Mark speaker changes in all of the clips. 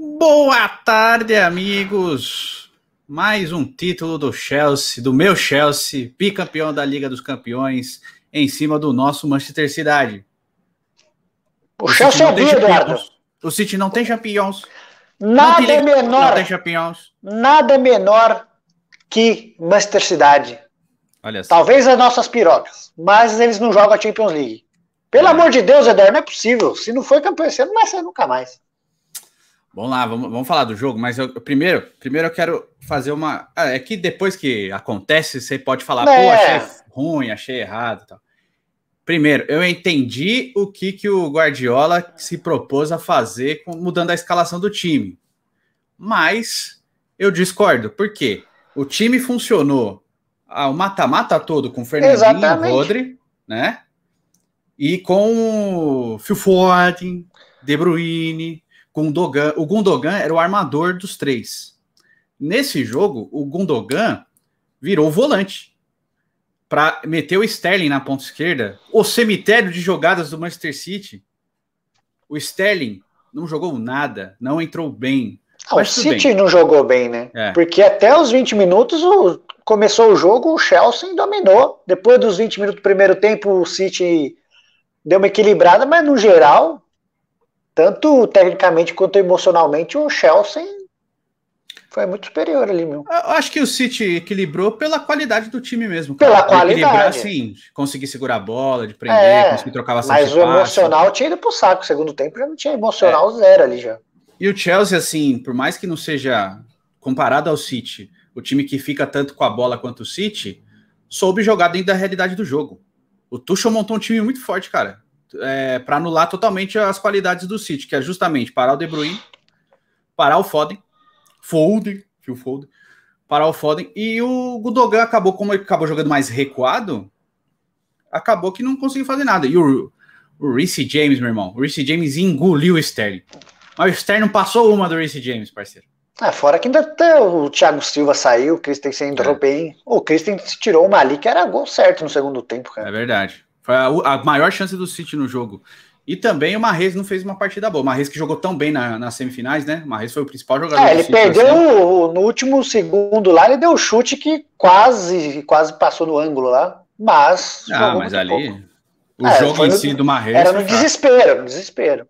Speaker 1: Boa tarde, amigos! Mais um título do Chelsea, do meu Chelsea, bicampeão da Liga dos Campeões, em cima do nosso Manchester City. O, o Chelsea é o Eduardo. O City não tem
Speaker 2: champions. Nada tem, é menor. Não tem
Speaker 1: champions.
Speaker 2: Nada é menor que Manchester City. Olha Talvez as nossas pirocas, mas eles não jogam a Champions League. Pelo é. amor de Deus, Eduardo, não é possível. Se não foi campeão, você não vai sair nunca mais.
Speaker 1: Vamos lá, vamos, vamos falar do jogo, mas eu, primeiro, primeiro eu quero fazer uma. Ah, é que depois que acontece, você pode falar, é. pô, achei ruim, achei errado tal. Primeiro, eu entendi o que, que o Guardiola se propôs a fazer com, mudando a escalação do time. Mas eu discordo, por quê? O time funcionou ah, o mata-mata todo com o Fernandinho, e Rodri, né? E com o Phil Foden, De Bruyne, Gundogan, o Gundogan era o armador dos três. Nesse jogo, o Gundogan virou volante para meter o Sterling na ponta esquerda. O cemitério de jogadas do Manchester City. O Sterling não jogou nada,
Speaker 2: não entrou bem.
Speaker 1: Ah, o City bem. não jogou
Speaker 2: bem, né? É. Porque até os 20 minutos o... começou o jogo, o Chelsea dominou. Depois dos 20 minutos do primeiro tempo, o City deu uma equilibrada, mas no geral tanto tecnicamente quanto emocionalmente, o Chelsea foi muito superior ali, meu.
Speaker 1: Eu acho que o City equilibrou pela qualidade do time mesmo. Cara. Pela qualidade. Equilibrar, assim, conseguir segurar a bola, de
Speaker 2: prender, é, conseguir trocar bastante Mas o emocional tinha ido pro saco. Segundo tempo já não tinha emocional é. zero ali já.
Speaker 1: E o Chelsea, assim, por mais que não seja comparado ao City, o time que fica tanto com a bola quanto o City, soube jogar dentro da realidade do jogo. O Tuchel montou um time muito forte, cara é, para anular totalmente as qualidades do City, que é justamente parar o De Bruyne, parar o Foden, Foden, Phil Foden, parar o Foden e o Gudogan acabou como ele acabou jogando mais recuado, acabou que não conseguiu fazer nada. E o, o Reece James, meu irmão, o Reece James engoliu o Sterling. Mas o Sterling não passou uma do Reece James, parceiro.
Speaker 2: É, fora que ainda até o Thiago Silva saiu, o Christensen entrou é. bem. O Christensen tirou uma ali que era gol certo no segundo tempo,
Speaker 1: cara. É verdade. Foi a, a, maior chance do City no jogo. E também o Marrez não fez uma partida boa. O Marrez que jogou tão bem na, nas semifinais, né? O Marrez foi o principal jogador. É, ele City, perdeu
Speaker 2: assim. no último segundo lá, ele deu um chute que quase, quase passou no ângulo lá. Mas. Ah, mas ali. Pouco. O é, jogo em si do Marrez. Era no desespero, no desespero.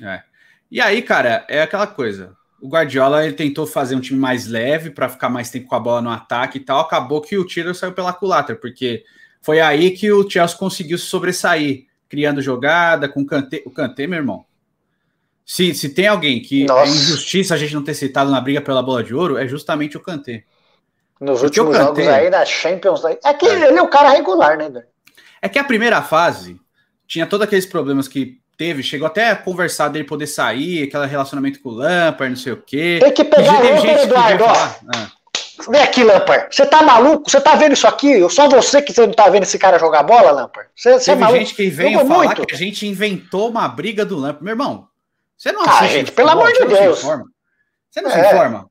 Speaker 2: É. E aí, cara,
Speaker 1: é aquela coisa. O Guardiola ele tentou fazer um time mais leve para ficar mais tempo com a bola no ataque e tal. Acabou que o tiro saiu pela culatra, porque foi aí que o Chelsea conseguiu se sobressair, criando jogada com o Kanté. O Kanté, meu irmão, se, se tem alguém que é Nossa. é injustiça a gente não ter citado na briga pela bola de ouro, é justamente o Kanté.
Speaker 2: Nos Porque últimos Kanté, jogos aí da Champions. É que é. ele é um cara regular, né,
Speaker 1: É que a primeira fase tinha todos aqueles problemas que teve, chegou até a conversar dele poder sair, aquele relacionamento com o Lampard, não sei o quê. Tem que pegar o Eduardo. Que...
Speaker 2: Vem aqui, Lampar. Você tá maluco? Você tá vendo isso aqui? Só você que você não tá vendo esse cara jogar bola, Lampar? Você, você é maluco? gente que veio falar muito.
Speaker 1: que a gente inventou uma briga do Lampar. Meu irmão, você não ah, assiste. Ah, gente, pelo amor de Deus. Você não se é. informa? não é.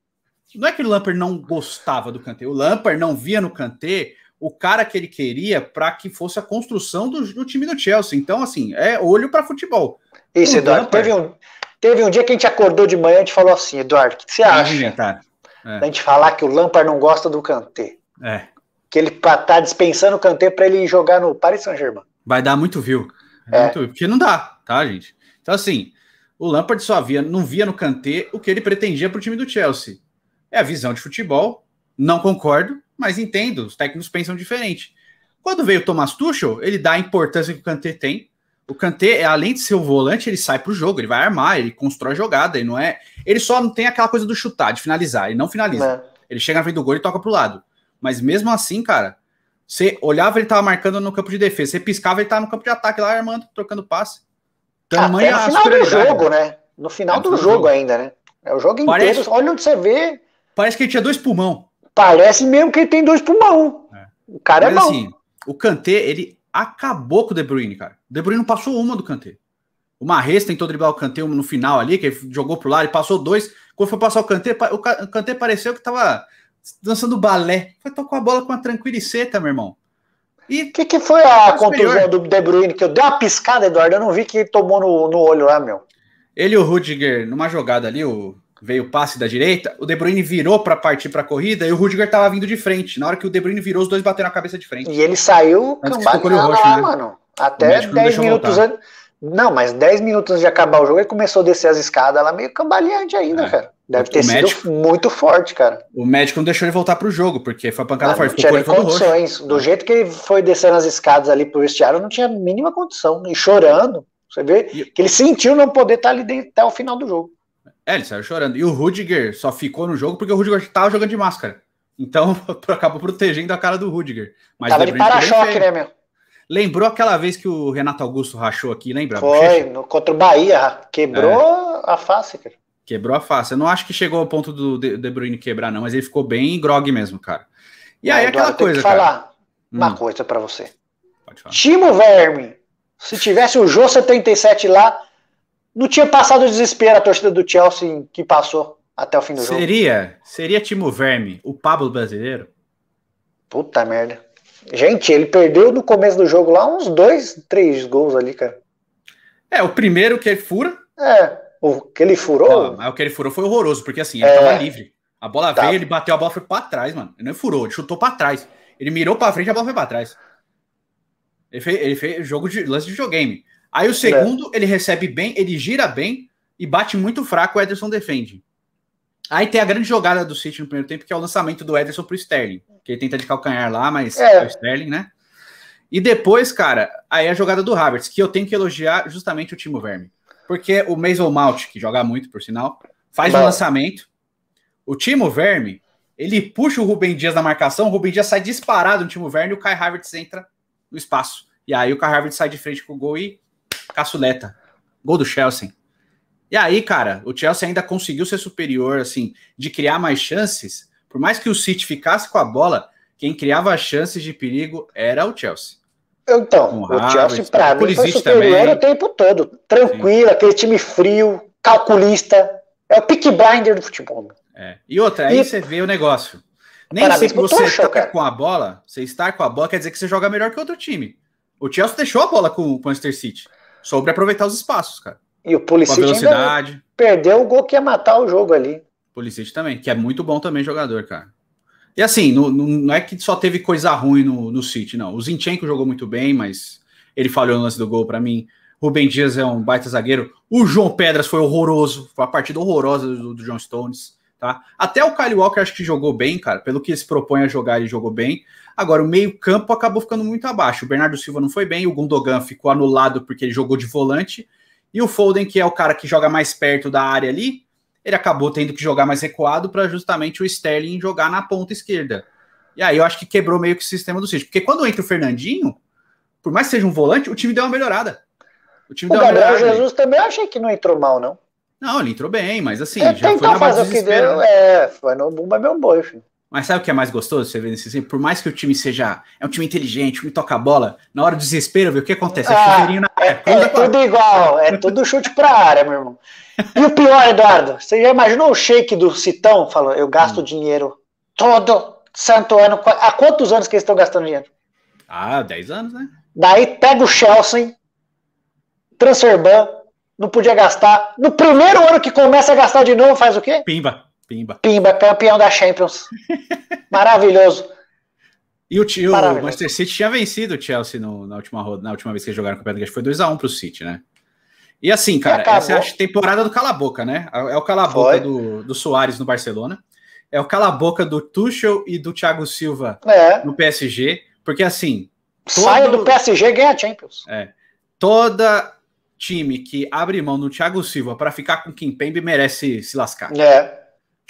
Speaker 1: Não é que o Lampar não gostava do Kantê. O Lampar não via no Kantê o cara que ele queria para que fosse a construção do, do, time do
Speaker 2: Chelsea. Então, assim, é olho para futebol. Isso, Eduardo. Lampard... Teve um, teve um dia que a gente acordou de manhã e falou assim, Eduardo, o que você acha? Imagina, tá. É. Da gente falar que o Lampard não gosta do Kanté. É. Que ele tá dispensando o Kanté para ele jogar no Paris Saint-Germain.
Speaker 1: Vai dar muito view. É. Muito, porque não dá, tá, gente? Então, assim, o Lampard só via, não via no Kanté o que ele pretendia para o time do Chelsea. É a visão de futebol, não concordo, mas entendo, os técnicos pensam diferente. Quando veio o Thomas Tuchel, ele dá a importância que o Kanté tem, o Kanté, é, além de ser o volante, ele sai pro jogo, ele vai armar, ele constrói jogada, ele não é. Ele só não tem aquela coisa do chutar, de finalizar, ele não finaliza. É. Ele chega na frente do gol e toca pro lado. Mas mesmo assim, cara, você olhava, ele tava marcando no campo de defesa, você piscava, ele tava no campo de ataque lá, armando, trocando passe. Tamanha Até ah, no final do jogo, né? né?
Speaker 2: No final é, do jogo, jogo, ainda, né? É o jogo parece, inteiro. Olha onde você vê. Parece que ele tinha dois pulmão. Parece mesmo que ele tem dois pulmão. É.
Speaker 1: O cara é Mas, é bom. Assim, o Kanté, ele acabou com o De Bruyne, cara. O De Bruyne não passou uma do Kanté. O Marres tentou driblar o Kanté no final ali, que ele jogou pro lado e passou dois. Quando foi passar o Kanté, o Kanté pareceu que tava dançando balé.
Speaker 2: Foi tocar a bola com uma tranquiliceta, meu irmão. E que que foi a contusão do De Bruyne? Que eu dei uma piscada, Eduardo, eu não vi que ele tomou no, no olho lá, meu.
Speaker 1: Ele e o Rudiger, numa jogada ali, o veio o passe da direita, o De Bruyne virou para partir para a corrida e o Rudiger estava vindo de frente.
Speaker 2: Na hora que o De Bruyne virou, os dois bateram a cabeça de frente. E ele saiu cambaleando. lá, né? mano. Até 10 minutos antes. Não, mas 10 minutos antes de acabar o jogo, ele começou a descer as escadas lá meio cambaleante ainda, é. cara. Deve ter o sido médico, muito forte, cara. O médico não deixou ele voltar pro jogo, porque foi a pancada ah, forte. Não tinha nem condições. Do é. jeito que ele foi descendo as escadas ali pro vestiário, não tinha a mínima condição. E chorando. Você vê e... que ele sentiu não poder estar tá ali dentro até o final do jogo.
Speaker 1: É, ele saiu chorando. E o Rudiger só ficou no jogo porque o Rudiger estava jogando de máscara. Então acabou protegendo a cara do Rudiger. Mas tava de para-choque, né, meu? Lembrou aquela vez que o Renato Augusto rachou aqui, lembra? Foi,
Speaker 2: no, contra o Bahia. Quebrou é. a face, cara.
Speaker 1: Quebrou a face. Eu não acho que chegou ao ponto do De Bruyne quebrar, não, mas ele ficou bem grog mesmo, cara.
Speaker 2: E aí, aí Eduardo, aquela coisa, cara. falar uma hum. coisa para você. Pode falar. Timo Verme, se tivesse o Jô 77 lá, não tinha passado o desespero a torcida do Chelsea que passou até o fim do seria, jogo. Seria, seria Timo Verme, o Pablo brasileiro? Puta merda. Gente, ele perdeu no começo do jogo lá uns dois, três gols ali, cara. É, o primeiro que ele fura. É, o que ele furou.
Speaker 1: Não, o que ele furou foi horroroso, porque assim, ele é, tava livre. A bola tá. veio, ele bateu a bola foi pra trás, mano. Ele não furou, ele chutou pra trás. Ele mirou pra frente a bola foi pra trás. Ele fez, ele fez jogo de lance de videogame. Aí o é. segundo, é. ele recebe bem, ele gira bem e bate muito fraco, o Ederson defende. Aí tem a grande jogada do City no primeiro tempo, que é o lançamento do Ederson pro Sterling, que ele tenta de calcanhar lá, mas é, é o Sterling, né? E depois, cara, aí é a jogada do Havertz, que eu tenho que elogiar justamente o Timo Verme. Porque o Mason Mount, que joga muito, por sinal, faz o um lançamento. O Timo Verme, ele puxa o Rubem Dias na marcação, o Rubem Dias sai disparado no Timo Verme e o Kai Havertz entra no espaço. E aí o Kai Havertz sai de frente com o gol e Caçuleta. Gol do Chelsea. E aí, cara, o Chelsea ainda conseguiu ser superior, assim, de criar mais chances. Por mais que o City ficasse com a bola, quem criava chances de perigo era o Chelsea.
Speaker 2: Então, o, Chelsea para mim foi superior também. o tempo todo. Tranquilo, Sim. aquele time frio, calculista. É o pick blinder do futebol.
Speaker 1: É. E outra, aí e... você vê o negócio.
Speaker 2: Nem Parabéns sempre você
Speaker 1: está com a bola, você estar com a bola quer dizer que você joga melhor que outro time. O Chelsea deixou a bola com, com o Manchester City soube aproveitar os espaços, cara. E o Pulisic Com a velocidade.
Speaker 2: perdeu o gol que ia matar o jogo ali. Pulisic também, que é muito
Speaker 1: bom também jogador, cara. E assim, não, não é que só teve coisa ruim no, no City, não. O Zinchenko jogou muito bem, mas ele falhou no lance do gol para mim. Rubem Dias é um baita zagueiro. O João Pedras foi horroroso. Foi a partida horrorosa do, do John Stones. Tá? Até o Kyle Walker acho que jogou bem, cara. Pelo que se propõe a jogar, ele jogou bem. Agora, o meio-campo acabou ficando muito abaixo. O Bernardo Silva não foi bem, o Gundogan ficou anulado porque ele jogou de volante. E o Foden, que é o cara que joga mais perto da área ali, ele acabou tendo que jogar mais recuado para justamente o Sterling jogar na ponta esquerda. E aí eu acho que quebrou meio que o sistema do City. Porque quando entra o Fernandinho, por mais que seja um volante, o time deu uma melhorada. O, time o deu Gabriel Jesus
Speaker 2: também eu achei que não entrou mal, não. Não, ele
Speaker 1: entrou bem, mas assim, ele é já foi na base do Deu, né?
Speaker 2: é, foi no bumba é meu boi, filho.
Speaker 1: Mas sabe o que é mais gostoso você vê nesse exemplo? Por mais que o time seja. É um time inteligente, o time toca a bola, na hora do desespero, vê o que acontece? É ah, na
Speaker 2: é, área. É, é tudo igual, é tudo chute pra área, meu irmão. E o pior, Eduardo, você já imaginou o shake do Citão? Falou, eu gasto hum. dinheiro todo santo ano. Há quantos anos que eles estão gastando dinheiro?
Speaker 1: Ah, 10 anos, né?
Speaker 2: Daí pega o Chelsea, Transferban, não podia gastar. No primeiro ano que começa a gastar de novo, faz o quê? Pimba. Pimba. Pimba, campeão da Champions. Maravilhoso.
Speaker 1: E o, o Manchester City tinha vencido o Chelsea no, na, última, na última vez que jogaram com o Pedro foi 2x1 pro City, né? E assim, cara, essa é a temporada do cala-boca, né? É, é o cala-boca do, do Soares no Barcelona, é o cala-boca do Tuchel e do Thiago Silva é. no PSG, porque assim. Todo... Saia do
Speaker 2: PSG e ganha a Champions.
Speaker 1: É. Toda time que abre mão do Thiago Silva para ficar com Kim Pembe merece se lascar. É.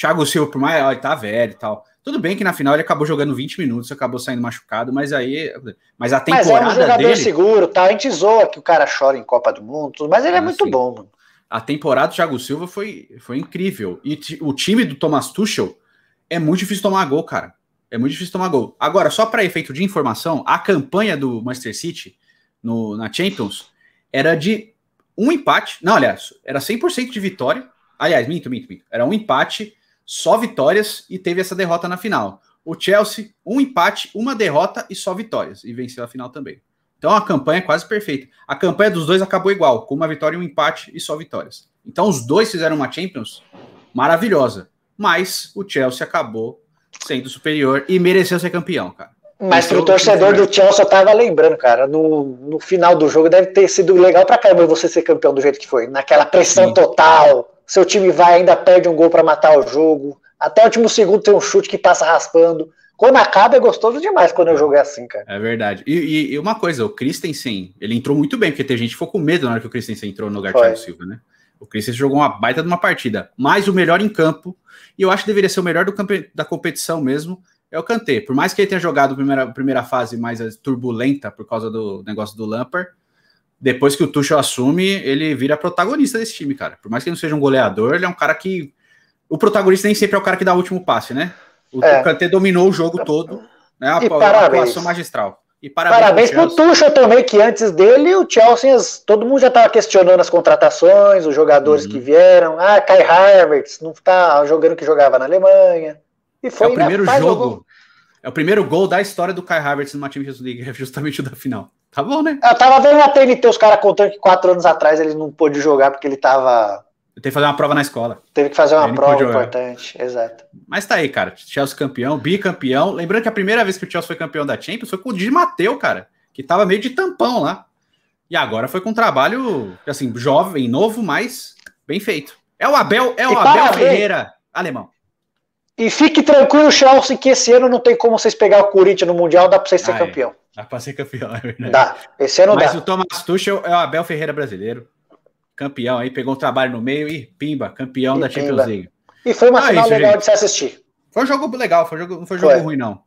Speaker 1: Thiago Silva, por mais, ó, ele tá velho e tal. Tudo bem que na final ele acabou jogando 20 minutos, acabou saindo machucado, mas aí. Mas a temporada. Mas é um jogador dele,
Speaker 2: seguro, tá? A gente zoa que o cara chora em Copa do Mundo, mas ele é ah, muito sim. bom, mano.
Speaker 1: A temporada do Thiago Silva foi, foi incrível. E o time do Thomas Tuchel é muito difícil tomar gol, cara. É muito difícil tomar gol. Agora, só para efeito de informação, a campanha do Manchester City no, na Champions era de um empate. Não, aliás, era 100% de vitória. Aliás, minto, minto, minto. Era um empate só vitórias e teve essa derrota na final. O Chelsea, um empate, uma derrota e só vitórias, e venceu a final também. Então a campanha é quase perfeita. A campanha dos dois acabou igual, com uma vitória e um empate e só vitórias. Então os dois fizeram uma Champions maravilhosa, mas o Chelsea acabou sendo superior e mereceu ser campeão, cara.
Speaker 2: Mas pro torcedor do Chelsea, eu tava lembrando, cara, no, no final do jogo deve ter sido legal pra caramba você ser campeão do jeito que foi, naquela pressão Sim. total, seu time vai ainda perde um gol para matar o jogo. Até o último segundo tem um chute que passa raspando. Quando acaba é gostoso demais quando eu jogo é assim, cara.
Speaker 1: É verdade. E, e, e, uma coisa, o Christensen, ele entrou muito bem, porque tem gente que ficou com medo na hora que o Christensen entrou no lugar do Silva, né? O Christensen jogou uma baita de uma partida, mas o melhor em campo, e eu acho que deveria ser o melhor do, da competição mesmo, é o Kanté. Por mais que ele tenha jogado a primeira, primeira fase mais eh, turbulenta por causa do negócio do Lampard, depois que o Tuchel assume, ele vira protagonista desse time, cara. Por mais que ele não seja um goleador, ele é um cara que. O protagonista nem sempre é o cara que dá o último passe, né? O é. Kanté dominou o jogo todo, né? A, e a magistral. E parabéns, parabéns pro
Speaker 2: Tuchel também, que antes dele o Chelsea, todo mundo já estava questionando as contratações, os jogadores uhum. que vieram. Ah, Kai Havertz não tá jogando que jogava na Alemanha. E foi é o né, primeiro jogo.
Speaker 1: É o primeiro gol da história do Kai Havertz numa time de League, é justamente o da final. Tá bom, né?
Speaker 2: Eu tava vendo na TNT os caras contando que quatro anos atrás ele não pôde jogar porque ele tava. Teve que fazer uma prova na escola. Teve que fazer uma ele prova importante, exato.
Speaker 1: Mas tá aí, cara. Chelsea campeão, bicampeão. Lembrando que a primeira vez que o Chelsea foi campeão da Champions foi com o Di Mateu, cara, que tava meio de tampão lá. E agora foi com um trabalho, assim, jovem, novo, mas bem feito. É o Abel, é o e Abel Ferreira,
Speaker 2: alemão. E fique tranquilo, Chelsea, que esse ano não tem como vocês pegar o Corinthians no Mundial, dá pra vocês ser campeão. Dá
Speaker 1: para ser campeão, é verdade. Dá. Esse ano é Mas dá. o Thomas Tuchel é o Abel Ferreira brasileiro. Campeão aí, pegou um trabalho no meio e pimba, campeão e da pimba. Champions League. E foi uma ah, final isso, legal gente. de se assistir. Foi um jogo legal, foi um jogo, não foi um jogo foi. ruim, não.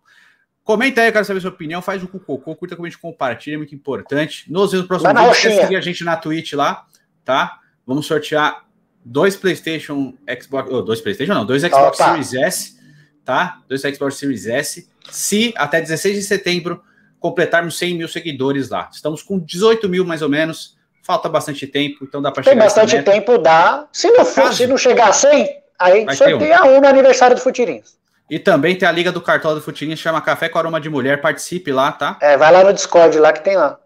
Speaker 1: Comenta aí, eu quero saber sua opinião. Faz um cocô, curta, comente, compartilha, é muito importante. Nos vemos no próximo vídeo. Quer seguir a gente na Twitch lá, tá? Vamos sortear dois PlayStation Xbox. Oh, dois PlayStation, não, dois Xbox Opa. Series S, tá? Dois Xbox Series S. Se até 16 de setembro completarmos 100 mil seguidores lá. Estamos com 18 mil mais ou menos, falta bastante tempo, então dá para chegar. Tem bastante
Speaker 2: tempo, dá. Se não, for, se não chegar a 100, aí sorteia um. um no aniversário do Futirinhas.
Speaker 1: E também tem a Liga do Cartola do Futirinhas, chama Café com Aroma de Mulher, participe lá, tá? É, vai
Speaker 2: lá no Discord, lá que tem lá.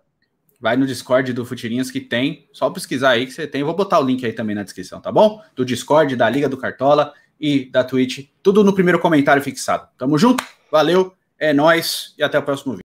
Speaker 1: Vai no Discord do Futirinhas que tem, só pesquisar aí que você tem. Eu vou botar o link aí também na descrição, tá bom? Do Discord, da Liga do Cartola e da Twitch, tudo no primeiro comentário fixado. Tamo junto, valeu, é nós e até o próximo vídeo.